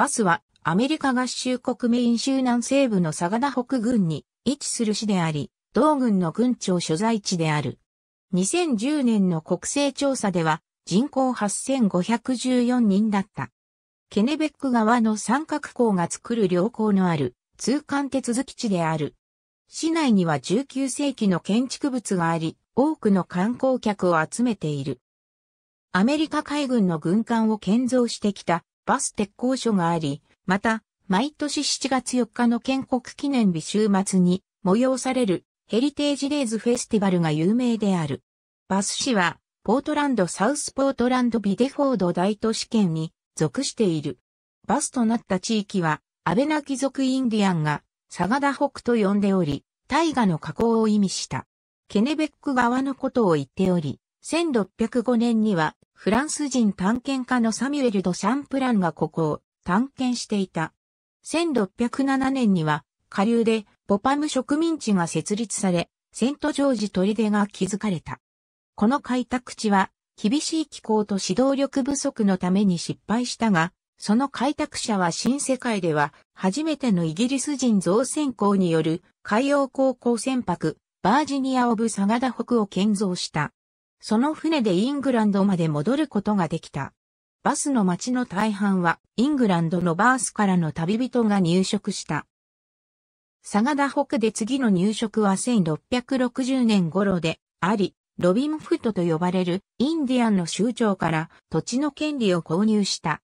バスはアメリカ合衆国メイン州南西部のサガダ北軍に位置する市であり、同軍の軍庁所在地である。2010年の国勢調査では人口8514人だった。ケネベック川の三角港が作る良好のある通関手続き地である。市内には19世紀の建築物があり、多くの観光客を集めている。アメリカ海軍の軍艦を建造してきたバス鉄工所があり、また、毎年7月4日の建国記念日週末に催されるヘリテージデイズフェスティバルが有名である。バス市は、ポートランドサウスポートランドビデフォード大都市圏に属している。バスとなった地域は、アベナ貴族インディアンが、サガダ北と呼んでおり、大河の河口を意味した。ケネベック側のことを言っており、1605年にはフランス人探検家のサミュエル・ド・シャンプランがここを探検していた。1607年には下流でボパム植民地が設立され、セントジョージトリデが築かれた。この開拓地は厳しい気候と指導力不足のために失敗したが、その開拓者は新世界では初めてのイギリス人造船工による海洋航行船舶バージニア・オブ・サガダ北を建造した。その船でイングランドまで戻ることができた。バスの街の大半はイングランドのバースからの旅人が入植した。サガダ北で次の入植は1660年頃であり、ロビンフットと呼ばれるインディアンの州長から土地の権利を購入した。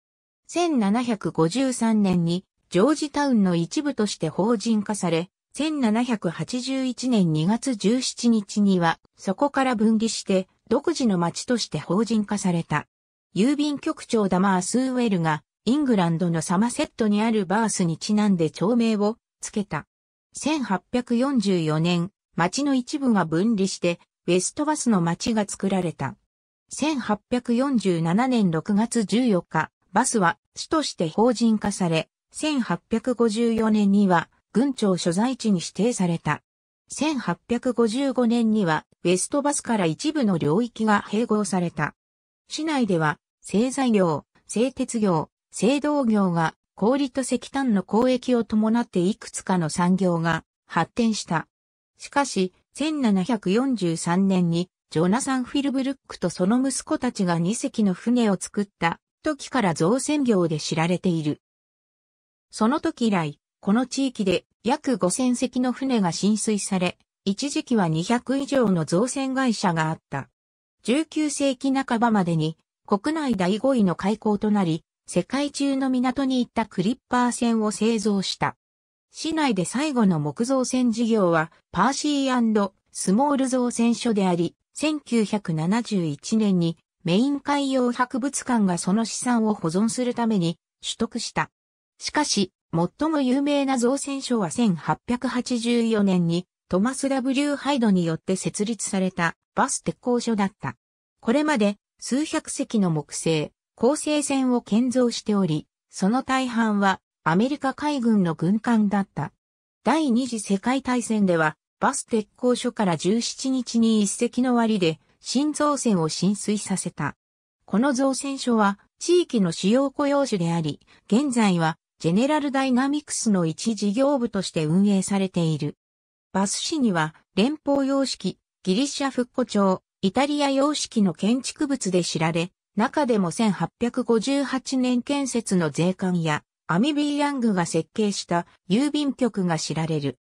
1753年にジョージタウンの一部として法人化され、1781年2月17日にはそこから分離して独自の町として法人化された。郵便局長ダマース・ウェルが、イングランドのサマセットにあるバースにちなんで町名を付けた。1844年、町の一部が分離して、ウェストバスの町が作られた。1847年6月14日、バスは市として法人化され、1854年には軍庁所在地に指定された。1855年にはウェストバスから一部の領域が併合された。市内では、製材業、製鉄業、製銅業が、氷と石炭の交易を伴っていくつかの産業が発展した。しかし、1743年に、ジョナサン・フィルブルックとその息子たちが2隻の船を作った時から造船業で知られている。その時以来、この地域で約5000隻の船が浸水され、一時期は200以上の造船会社があった。19世紀半ばまでに国内第5位の開港となり、世界中の港に行ったクリッパー船を製造した。市内で最後の木造船事業はパーシースモール造船所であり、1971年にメイン海洋博物館がその資産を保存するために取得した。しかし、最も有名な造船所は1884年にトマス・ W・ ハイドによって設立されたバス鉄工所だった。これまで数百隻の木製、構成船を建造しており、その大半はアメリカ海軍の軍艦だった。第二次世界大戦では、バス鉄工所から17日に一隻の割で、新造船を浸水させた。この造船所は、地域の主要雇用種であり、現在は、ジェネラルダイナミクスの一事業部として運営されている。バス市には連邦様式、ギリシャ復古町、イタリア様式の建築物で知られ、中でも1858年建設の税関やアミビー・ヤングが設計した郵便局が知られる。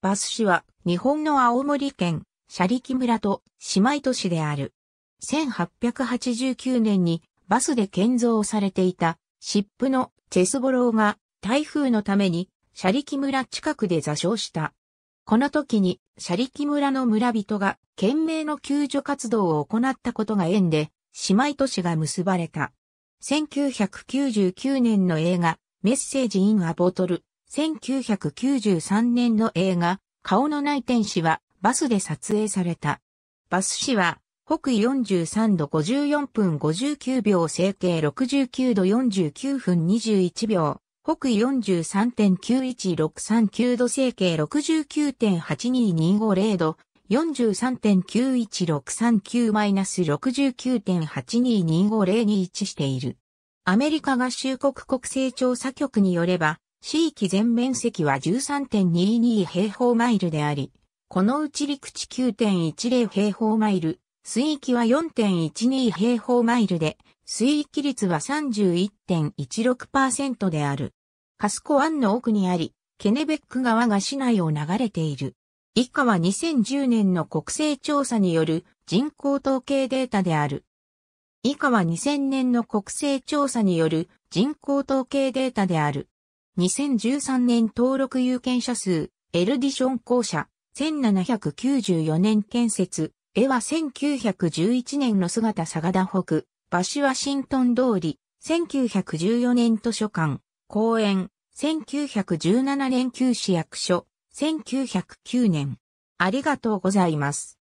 バス市は日本の青森県、斜里村と姉妹都市である。1889年にバスで建造されていた湿布のチェスボローが台風のために斜里村近くで座礁した。この時に、シャリキ村の村人が懸命の救助活動を行ったことが縁で、姉妹都市が結ばれた。1999年の映画、メッセージ・イン・アボトル。1993年の映画、顔のない天使は、バスで撮影された。バス市は、北緯43度54分59秒、整形69度49分21秒、北緯43.91639度西形69.82250度4 3 9 1 6 3 9 6 9 8 2 2 5 0位置している。アメリカ合衆国国勢調査局によれば、地域全面積は13.22平方マイルであり、このうち陸地9.10平方マイル、水域は4.12平方マイルで、水域率は31.16%である。カスコ湾の奥にあり、ケネベック川が市内を流れている。以下は2010年の国勢調査による人口統計データである。以下は2000年の国勢調査による人口統計データである。2013年登録有権者数、エルディション公社、1794年建設、絵は1911年の姿佐賀北、場所ワシントン通り、1914年図書館、公園、1917年旧市役所、1909年。ありがとうございます。